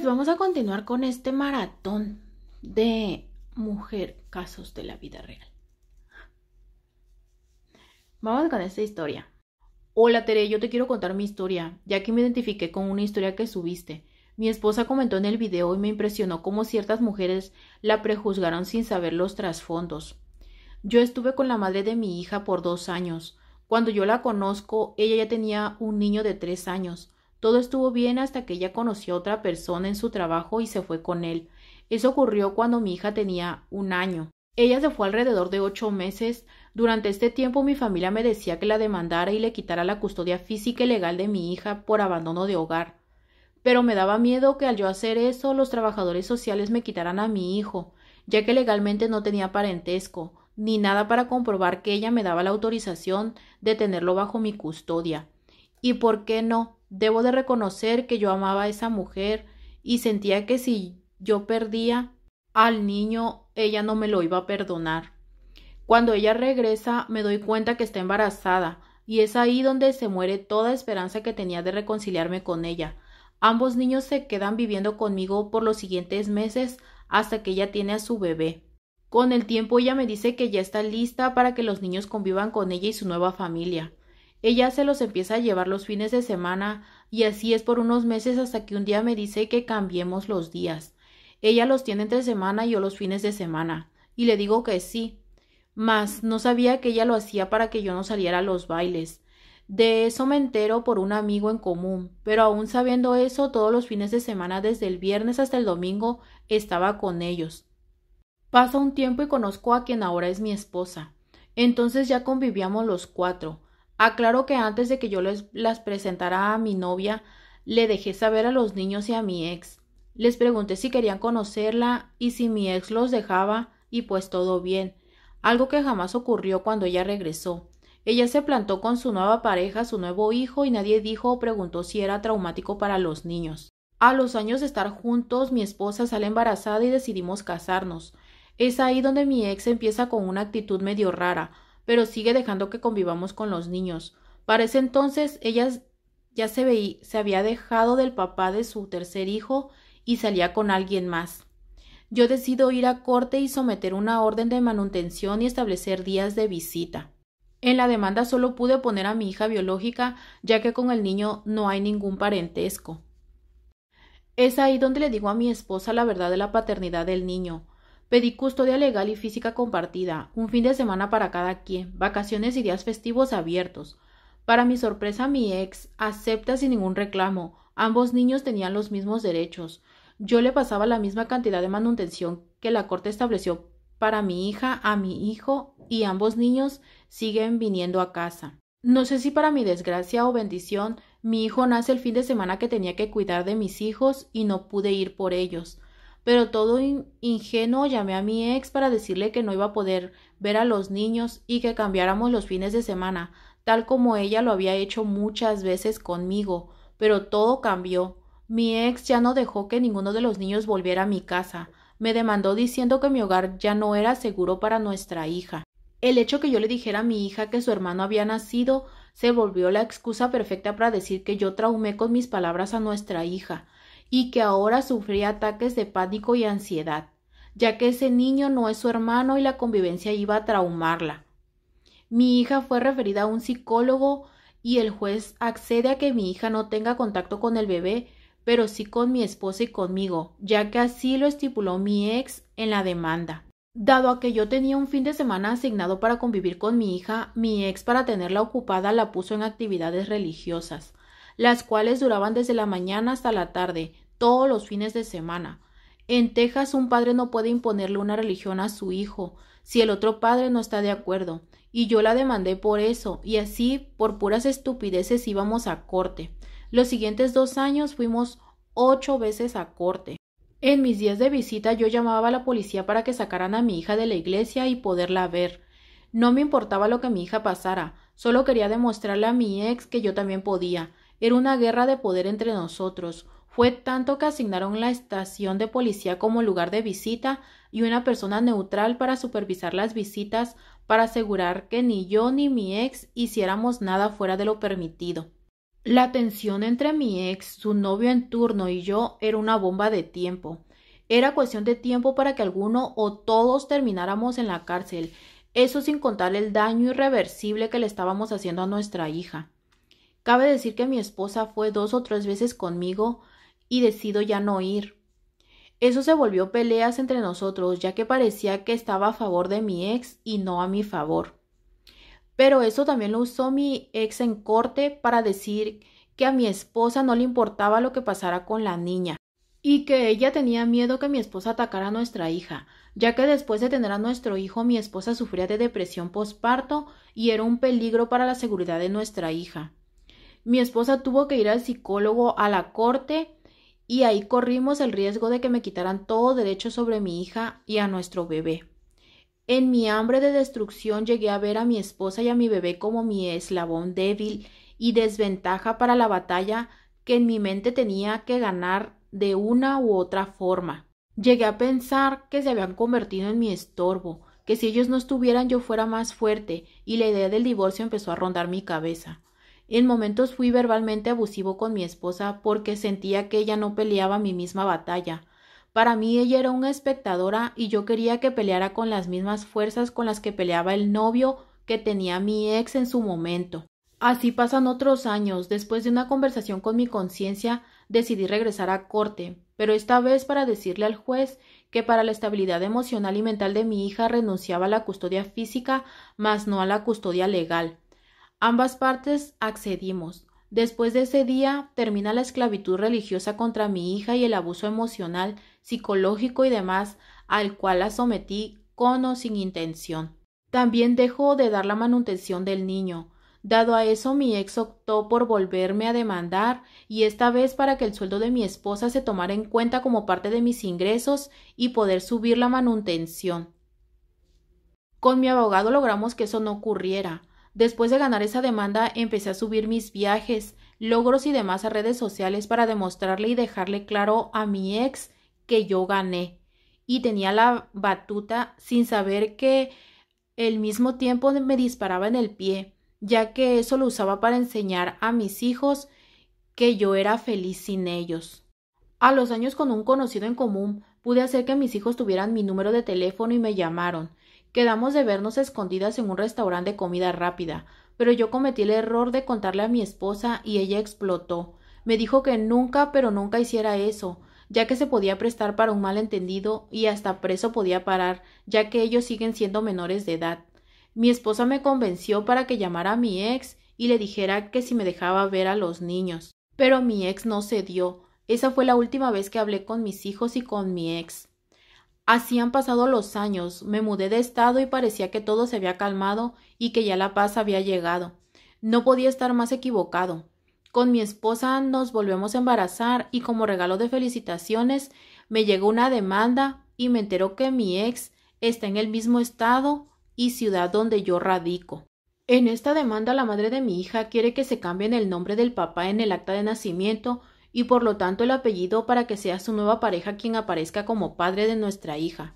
Pues vamos a continuar con este maratón de mujer casos de la vida real. Vamos con esta historia. Hola Tere, yo te quiero contar mi historia, ya que me identifiqué con una historia que subiste. Mi esposa comentó en el video y me impresionó cómo ciertas mujeres la prejuzgaron sin saber los trasfondos. Yo estuve con la madre de mi hija por dos años. Cuando yo la conozco, ella ya tenía un niño de tres años. Todo estuvo bien hasta que ella conoció a otra persona en su trabajo y se fue con él. Eso ocurrió cuando mi hija tenía un año. Ella se fue alrededor de ocho meses. Durante este tiempo mi familia me decía que la demandara y le quitara la custodia física y legal de mi hija por abandono de hogar. Pero me daba miedo que al yo hacer eso los trabajadores sociales me quitaran a mi hijo, ya que legalmente no tenía parentesco, ni nada para comprobar que ella me daba la autorización de tenerlo bajo mi custodia. ¿Y por qué no? Debo de reconocer que yo amaba a esa mujer y sentía que si yo perdía al niño, ella no me lo iba a perdonar. Cuando ella regresa, me doy cuenta que está embarazada, y es ahí donde se muere toda esperanza que tenía de reconciliarme con ella. Ambos niños se quedan viviendo conmigo por los siguientes meses hasta que ella tiene a su bebé. Con el tiempo ella me dice que ya está lista para que los niños convivan con ella y su nueva familia. Ella se los empieza a llevar los fines de semana y así es por unos meses hasta que un día me dice que cambiemos los días. Ella los tiene entre semana y yo los fines de semana. Y le digo que sí. Mas no sabía que ella lo hacía para que yo no saliera a los bailes. De eso me entero por un amigo en común, pero aún sabiendo eso, todos los fines de semana desde el viernes hasta el domingo estaba con ellos. Pasa un tiempo y conozco a quien ahora es mi esposa. Entonces ya convivíamos los cuatro. Aclaro que antes de que yo les, las presentara a mi novia, le dejé saber a los niños y a mi ex. Les pregunté si querían conocerla y si mi ex los dejaba, y pues todo bien, algo que jamás ocurrió cuando ella regresó. Ella se plantó con su nueva pareja, su nuevo hijo, y nadie dijo o preguntó si era traumático para los niños. A los años de estar juntos, mi esposa sale embarazada y decidimos casarnos. Es ahí donde mi ex empieza con una actitud medio rara, pero sigue dejando que convivamos con los niños. Para ese entonces ella ya se, veía, se había dejado del papá de su tercer hijo y salía con alguien más. Yo decido ir a corte y someter una orden de manutención y establecer días de visita. En la demanda solo pude poner a mi hija biológica, ya que con el niño no hay ningún parentesco. Es ahí donde le digo a mi esposa la verdad de la paternidad del niño. Pedí custodia legal y física compartida, un fin de semana para cada quien, vacaciones y días festivos abiertos. Para mi sorpresa, mi ex acepta sin ningún reclamo. Ambos niños tenían los mismos derechos. Yo le pasaba la misma cantidad de manutención que la Corte estableció para mi hija, a mi hijo, y ambos niños siguen viniendo a casa. No sé si para mi desgracia o bendición, mi hijo nace el fin de semana que tenía que cuidar de mis hijos y no pude ir por ellos pero todo ingenuo llamé a mi ex para decirle que no iba a poder ver a los niños y que cambiáramos los fines de semana, tal como ella lo había hecho muchas veces conmigo, pero todo cambió. Mi ex ya no dejó que ninguno de los niños volviera a mi casa. Me demandó diciendo que mi hogar ya no era seguro para nuestra hija. El hecho que yo le dijera a mi hija que su hermano había nacido se volvió la excusa perfecta para decir que yo traumé con mis palabras a nuestra hija y que ahora sufría ataques de pánico y ansiedad, ya que ese niño no es su hermano y la convivencia iba a traumarla. Mi hija fue referida a un psicólogo y el juez accede a que mi hija no tenga contacto con el bebé, pero sí con mi esposa y conmigo, ya que así lo estipuló mi ex en la demanda. Dado a que yo tenía un fin de semana asignado para convivir con mi hija, mi ex para tenerla ocupada la puso en actividades religiosas, las cuales duraban desde la mañana hasta la tarde, todos los fines de semana. En Texas un padre no puede imponerle una religión a su hijo si el otro padre no está de acuerdo, y yo la demandé por eso, y así por puras estupideces íbamos a corte. Los siguientes dos años fuimos ocho veces a corte. En mis días de visita yo llamaba a la policía para que sacaran a mi hija de la iglesia y poderla ver. No me importaba lo que mi hija pasara, solo quería demostrarle a mi ex que yo también podía. Era una guerra de poder entre nosotros. Fue tanto que asignaron la estación de policía como lugar de visita y una persona neutral para supervisar las visitas para asegurar que ni yo ni mi ex hiciéramos nada fuera de lo permitido. La tensión entre mi ex, su novio en turno y yo era una bomba de tiempo. Era cuestión de tiempo para que alguno o todos termináramos en la cárcel, eso sin contar el daño irreversible que le estábamos haciendo a nuestra hija. Cabe decir que mi esposa fue dos o tres veces conmigo y decido ya no ir. Eso se volvió peleas entre nosotros, ya que parecía que estaba a favor de mi ex y no a mi favor. Pero eso también lo usó mi ex en corte para decir que a mi esposa no le importaba lo que pasara con la niña y que ella tenía miedo que mi esposa atacara a nuestra hija, ya que después de tener a nuestro hijo mi esposa sufría de depresión postparto y era un peligro para la seguridad de nuestra hija. Mi esposa tuvo que ir al psicólogo a la corte y ahí corrimos el riesgo de que me quitaran todo derecho sobre mi hija y a nuestro bebé. En mi hambre de destrucción llegué a ver a mi esposa y a mi bebé como mi eslabón débil y desventaja para la batalla que en mi mente tenía que ganar de una u otra forma. Llegué a pensar que se habían convertido en mi estorbo, que si ellos no estuvieran yo fuera más fuerte, y la idea del divorcio empezó a rondar mi cabeza. En momentos fui verbalmente abusivo con mi esposa porque sentía que ella no peleaba mi misma batalla. Para mí ella era una espectadora y yo quería que peleara con las mismas fuerzas con las que peleaba el novio que tenía mi ex en su momento. Así pasan otros años. Después de una conversación con mi conciencia, decidí regresar a corte, pero esta vez para decirle al juez que para la estabilidad emocional y mental de mi hija renunciaba a la custodia física, mas no a la custodia legal. Ambas partes accedimos. Después de ese día termina la esclavitud religiosa contra mi hija y el abuso emocional, psicológico y demás al cual la sometí con o sin intención. También dejó de dar la manutención del niño. Dado a eso, mi ex optó por volverme a demandar, y esta vez para que el sueldo de mi esposa se tomara en cuenta como parte de mis ingresos y poder subir la manutención. Con mi abogado logramos que eso no ocurriera. Después de ganar esa demanda, empecé a subir mis viajes, logros y demás a redes sociales para demostrarle y dejarle claro a mi ex que yo gané. Y tenía la batuta sin saber que el mismo tiempo me disparaba en el pie, ya que eso lo usaba para enseñar a mis hijos que yo era feliz sin ellos. A los años con un conocido en común pude hacer que mis hijos tuvieran mi número de teléfono y me llamaron. Quedamos de vernos escondidas en un restaurante de comida rápida, pero yo cometí el error de contarle a mi esposa y ella explotó. Me dijo que nunca, pero nunca hiciera eso, ya que se podía prestar para un malentendido y hasta preso podía parar, ya que ellos siguen siendo menores de edad. Mi esposa me convenció para que llamara a mi ex y le dijera que si me dejaba ver a los niños. Pero mi ex no cedió. Esa fue la última vez que hablé con mis hijos y con mi ex. Así han pasado los años, me mudé de estado y parecía que todo se había calmado y que ya la paz había llegado. No podía estar más equivocado. Con mi esposa nos volvemos a embarazar y como regalo de felicitaciones me llegó una demanda y me enteró que mi ex está en el mismo estado y ciudad donde yo radico. En esta demanda la madre de mi hija quiere que se cambien el nombre del papá en el acta de nacimiento y por lo tanto el apellido para que sea su nueva pareja quien aparezca como padre de nuestra hija.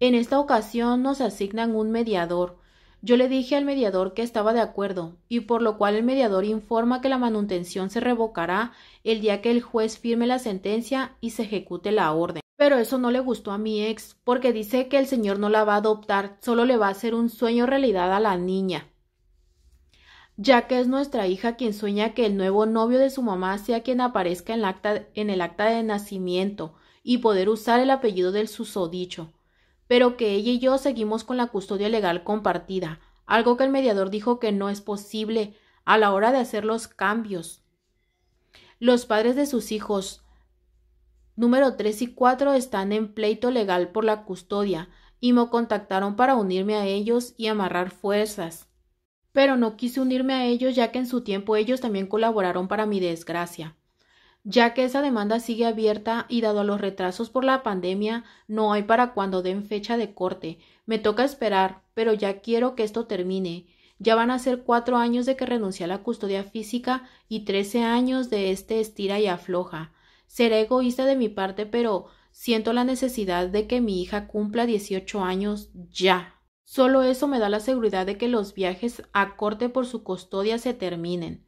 En esta ocasión nos asignan un mediador. Yo le dije al mediador que estaba de acuerdo, y por lo cual el mediador informa que la manutención se revocará el día que el juez firme la sentencia y se ejecute la orden. Pero eso no le gustó a mi ex, porque dice que el señor no la va a adoptar, solo le va a hacer un sueño realidad a la niña ya que es nuestra hija quien sueña que el nuevo novio de su mamá sea quien aparezca en el acta, de nacimiento y poder usar el apellido del susodicho, pero que ella y yo seguimos con la custodia legal compartida, algo que el mediador dijo que no es posible a la hora de hacer los cambios. Los padres de sus hijos número 3 y 4 están en pleito legal por la custodia y me contactaron para unirme a ellos y amarrar fuerzas pero no quise unirme a ellos ya que en su tiempo ellos también colaboraron para mi desgracia. Ya que esa demanda sigue abierta y dado a los retrasos por la pandemia, no hay para cuando den fecha de corte. Me toca esperar, pero ya quiero que esto termine. Ya van a ser cuatro años de que renuncie a la custodia física y trece años de este estira y afloja. Seré egoísta de mi parte, pero siento la necesidad de que mi hija cumpla dieciocho años ya. Solo eso me da la seguridad de que los viajes a corte por su custodia se terminen.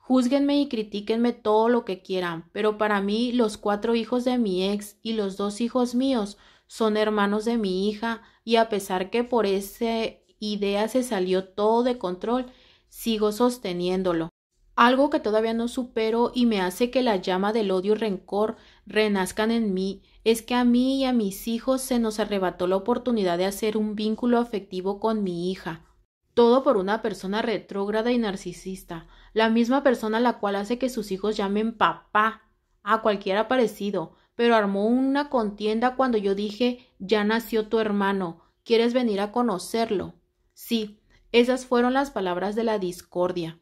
Júzguenme y critíquenme todo lo que quieran, pero para mí los cuatro hijos de mi ex y los dos hijos míos son hermanos de mi hija y a pesar que por esa idea se salió todo de control, sigo sosteniéndolo algo que todavía no supero y me hace que la llama del odio y rencor renazcan en mí es que a mí y a mis hijos se nos arrebató la oportunidad de hacer un vínculo afectivo con mi hija. Todo por una persona retrógrada y narcisista, la misma persona la cual hace que sus hijos llamen papá a cualquiera parecido, pero armó una contienda cuando yo dije ya nació tu hermano, ¿quieres venir a conocerlo? Sí, esas fueron las palabras de la discordia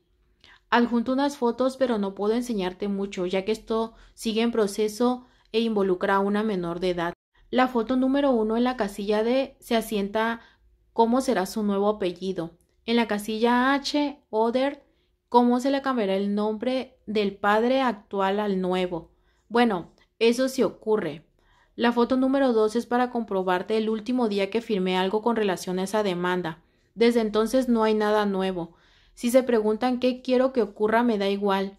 adjunto unas fotos, pero no puedo enseñarte mucho, ya que esto sigue en proceso e involucra a una menor de edad. La foto número 1 en la casilla D se asienta cómo será su nuevo apellido. En la casilla H, Oder, cómo se le cambiará el nombre del padre actual al nuevo. Bueno, eso sí ocurre. La foto número 2 es para comprobarte el último día que firmé algo con relación a esa demanda. Desde entonces no hay nada nuevo. Si se preguntan qué quiero que ocurra, me da igual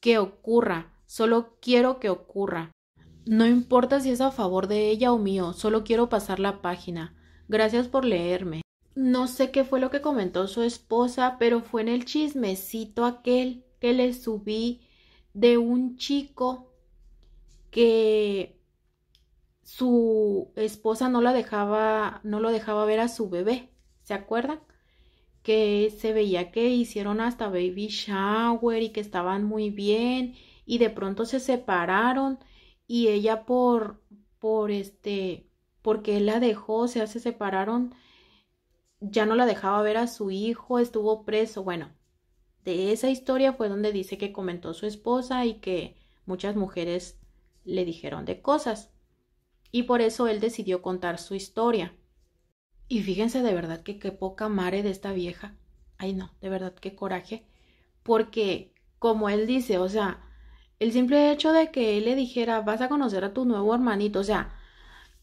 que ocurra, solo quiero que ocurra. No importa si es a favor de ella o mío, solo quiero pasar la página. Gracias por leerme. No sé qué fue lo que comentó su esposa, pero fue en el chismecito aquel que le subí de un chico que su esposa no la dejaba, no lo dejaba ver a su bebé. ¿Se acuerdan? que se veía que hicieron hasta baby shower y que estaban muy bien y de pronto se separaron y ella por por este porque él la dejó, o sea, se separaron, ya no la dejaba ver a su hijo, estuvo preso. Bueno, de esa historia fue donde dice que comentó su esposa y que muchas mujeres le dijeron de cosas. Y por eso él decidió contar su historia. Y fíjense de verdad que qué poca mare de esta vieja. Ay no, de verdad qué coraje. Porque, como él dice, o sea, el simple hecho de que él le dijera vas a conocer a tu nuevo hermanito, o sea,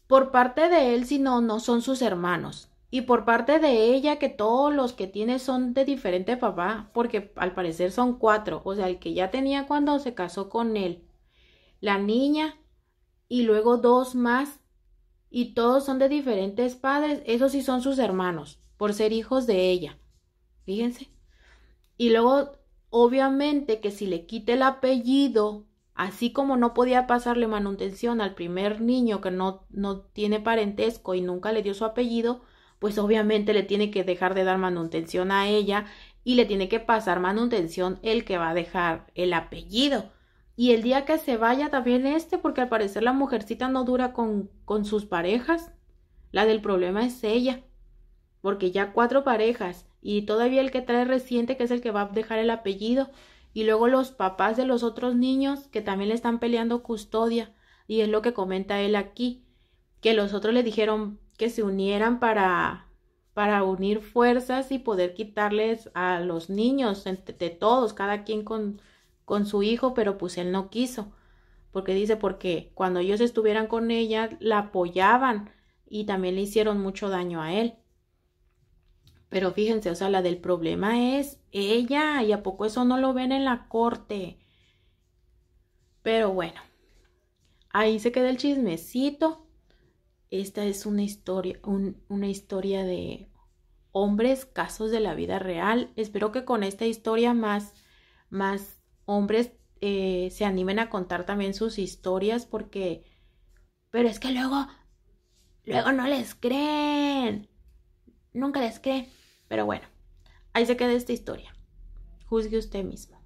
por parte de él, si no, no son sus hermanos. Y por parte de ella, que todos los que tiene son de diferente papá, porque al parecer son cuatro, o sea, el que ya tenía cuando se casó con él, la niña y luego dos más y todos son de diferentes padres, esos sí son sus hermanos, por ser hijos de ella. Fíjense. Y luego, obviamente que si le quita el apellido, así como no podía pasarle manutención al primer niño que no, no tiene parentesco y nunca le dio su apellido, pues obviamente le tiene que dejar de dar manutención a ella y le tiene que pasar manutención el que va a dejar el apellido. Y el día que se vaya también este, porque al parecer la mujercita no dura con, con sus parejas. La del problema es ella. Porque ya cuatro parejas y todavía el que trae reciente, que es el que va a dejar el apellido. Y luego los papás de los otros niños que también le están peleando custodia. Y es lo que comenta él aquí. Que los otros le dijeron que se unieran para para unir fuerzas y poder quitarles a los niños de todos, cada quien con con su hijo, pero pues él no quiso, porque dice, porque cuando ellos estuvieran con ella, la apoyaban y también le hicieron mucho daño a él. Pero fíjense, o sea, la del problema es ella, y a poco eso no lo ven en la corte. Pero bueno, ahí se queda el chismecito. Esta es una historia, una historia de hombres, casos de la vida real. Espero que con esta historia más, más hombres eh, se animen a contar también sus historias porque... Pero es que luego... Luego no les creen. Nunca les creen. Pero bueno, ahí se queda esta historia. Juzgue usted mismo.